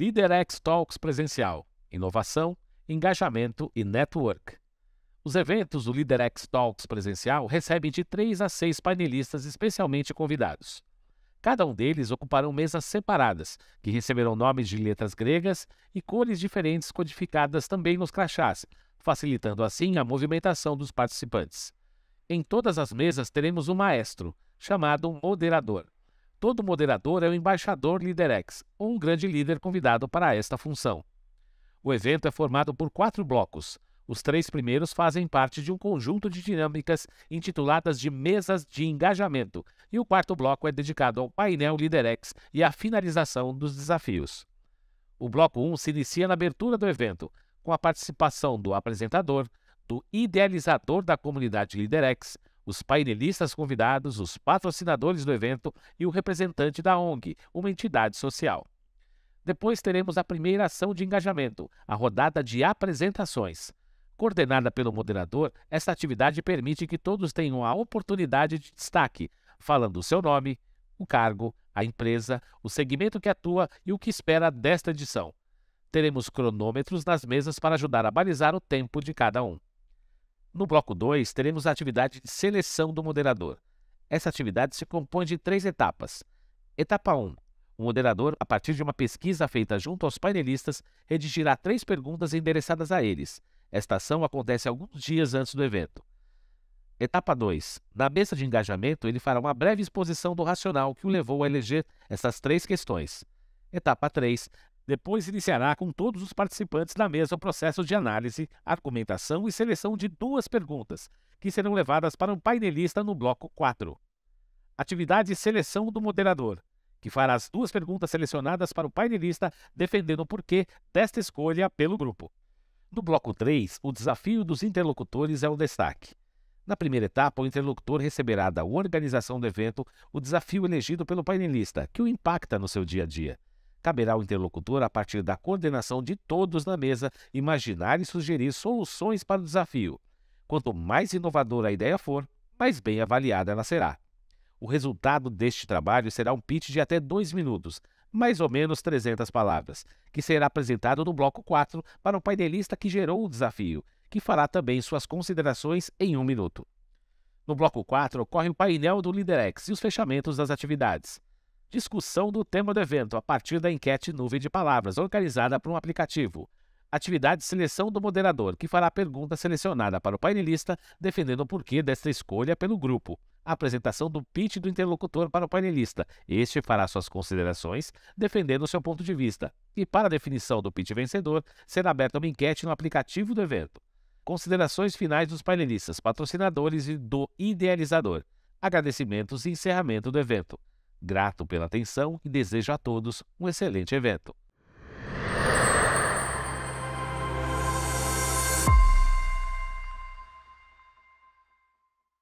LíderX Talks presencial, inovação, engajamento e network. Os eventos do LíderX Talks presencial recebem de três a seis painelistas especialmente convidados. Cada um deles ocuparão mesas separadas, que receberão nomes de letras gregas e cores diferentes codificadas também nos crachás, facilitando assim a movimentação dos participantes. Em todas as mesas teremos um maestro, chamado moderador. Todo moderador é o embaixador LiderEx, ou um grande líder convidado para esta função. O evento é formado por quatro blocos. Os três primeiros fazem parte de um conjunto de dinâmicas intituladas de mesas de engajamento, e o quarto bloco é dedicado ao painel LiderEx e à finalização dos desafios. O bloco 1 se inicia na abertura do evento, com a participação do apresentador, do idealizador da comunidade LiderEx, os painelistas convidados, os patrocinadores do evento e o representante da ONG, uma entidade social. Depois teremos a primeira ação de engajamento, a rodada de apresentações. Coordenada pelo moderador, esta atividade permite que todos tenham a oportunidade de destaque, falando o seu nome, o cargo, a empresa, o segmento que atua e o que espera desta edição. Teremos cronômetros nas mesas para ajudar a balizar o tempo de cada um. No bloco 2, teremos a atividade de seleção do moderador. Essa atividade se compõe de três etapas. Etapa 1. Um, o moderador, a partir de uma pesquisa feita junto aos painelistas, redigirá três perguntas endereçadas a eles. Esta ação acontece alguns dias antes do evento. Etapa 2. Na mesa de engajamento, ele fará uma breve exposição do racional que o levou a eleger essas três questões. Etapa 3. Depois iniciará com todos os participantes da mesa o processo de análise, argumentação e seleção de duas perguntas, que serão levadas para um painelista no bloco 4. Atividade Seleção do Moderador, que fará as duas perguntas selecionadas para o painelista, defendendo o porquê desta escolha pelo grupo. No bloco 3, o desafio dos interlocutores é o destaque. Na primeira etapa, o interlocutor receberá da organização do evento o desafio elegido pelo painelista, que o impacta no seu dia a dia. Caberá ao interlocutor, a partir da coordenação de todos na mesa, imaginar e sugerir soluções para o desafio. Quanto mais inovadora a ideia for, mais bem avaliada ela será. O resultado deste trabalho será um pitch de até dois minutos, mais ou menos 300 palavras, que será apresentado no bloco 4 para o painelista que gerou o desafio, que fará também suas considerações em um minuto. No bloco 4 ocorre o painel do LiderEx e os fechamentos das atividades. Discussão do tema do evento a partir da enquete Nuvem de Palavras, organizada por um aplicativo. Atividade Seleção do Moderador, que fará a pergunta selecionada para o painelista, defendendo o porquê desta escolha pelo grupo. Apresentação do pitch do interlocutor para o painelista. Este fará suas considerações, defendendo seu ponto de vista. E para a definição do pitch vencedor, será aberta uma enquete no aplicativo do evento. Considerações finais dos painelistas, patrocinadores e do idealizador. Agradecimentos e encerramento do evento. Grato pela atenção e desejo a todos um excelente evento.